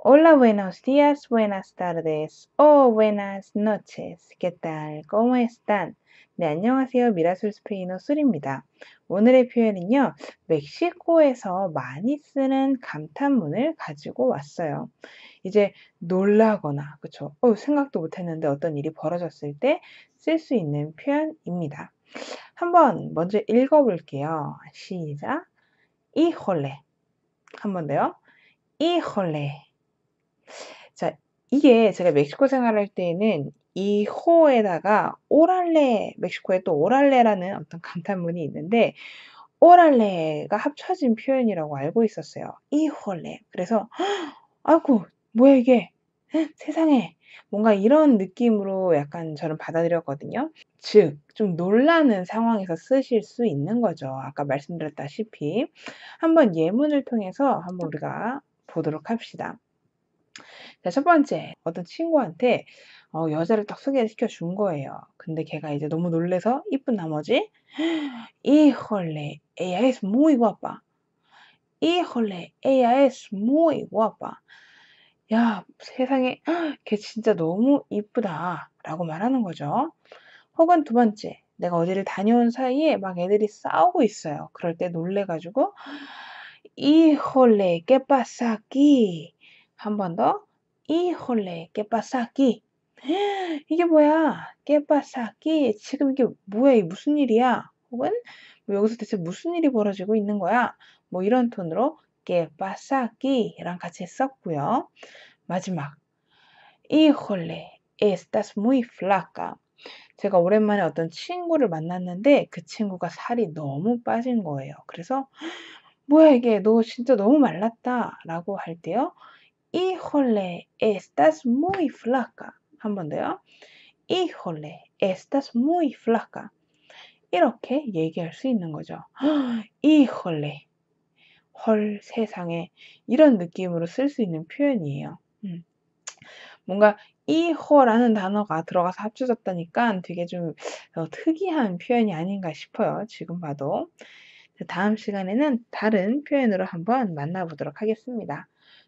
Hola, buenos días, buenas tardes o buenas noches. ¿Qué tal? ¿Cómo están? 네, 안녕하세요. 미라솔 스페인어 술입니다. 오늘의 표현은요. 멕시코에서 많이 쓰는 감탄문을 가지고 왔어요. 이제 놀라거나, 그쵸? 어, 생각도 못했는데 어떤 일이 벌어졌을 때 쓸 수 있는 표현입니다. 한번 먼저 읽어볼게요. 시작. 이홀레. 한번 더요. 이홀레. 자, 이게 제가 멕시코 생활할 때에는 이 호에다가 오랄레, 멕시코에 또 오랄레라는 어떤 감탄문이 있는데, 오랄레가 합쳐진 표현이라고 알고 있었어요. 이호레 그래서, 아이고, 뭐야 이게? 세상에. 뭔가 이런 느낌으로 약간 저는 받아들였거든요. 즉, 좀 놀라는 상황에서 쓰실 수 있는 거죠. 아까 말씀드렸다시피. 한번 예문을 통해서 한번 우리가 보도록 합시다. 자, 첫 번째, 어떤 친구한테 어, 여자를 딱 소개시켜 준 거예요. 근데 걔가 이제 너무 놀래서 이쁜 나머지, 이헐레, ella es muy guapa. 이헐레, ella es muy guapa. 야, 세상에, 걔 진짜 너무 이쁘다. 라고 말하는 거죠. 혹은 두 번째, 내가 어디를 다녀온 사이에 막 애들이 싸우고 있어요. 그럴 때 놀래가지고, 이헐레, 깨빠싸기. 한번 더. 이홀레 깨빠싸기. 이게 뭐야? 깨빠싸기. 지금 이게 뭐야? 이게 무슨 일이야? 혹은 뭐 여기서 대체 무슨 일이 벌어지고 있는 거야? 뭐 이런 톤으로 깨빠싸기랑 같이 썼고요. 마지막. 이홀레 estás muy flaca. 제가 오랜만에 어떤 친구를 만났는데 그 친구가 살이 너무 빠진 거예요. 그래서 뭐야 이게 너 진짜 너무 말랐다 라고 할 때요. Híjole, estás muy flaca. 한번 더요. Híjole, estás muy flaca. 이렇게 얘기할 수 있는 거죠. Híjole. 헐 세상에 이런 느낌으로 쓸 수 있는 표현이에요. 음. 뭔가 이호라는 단어가 들어가서 합쳐졌다니까 되게 좀 특이한 표현이 아닌가 싶어요. 지금 봐도. 그 다음 시간에는 다른 표현으로 한번 만나보도록 하겠습니다.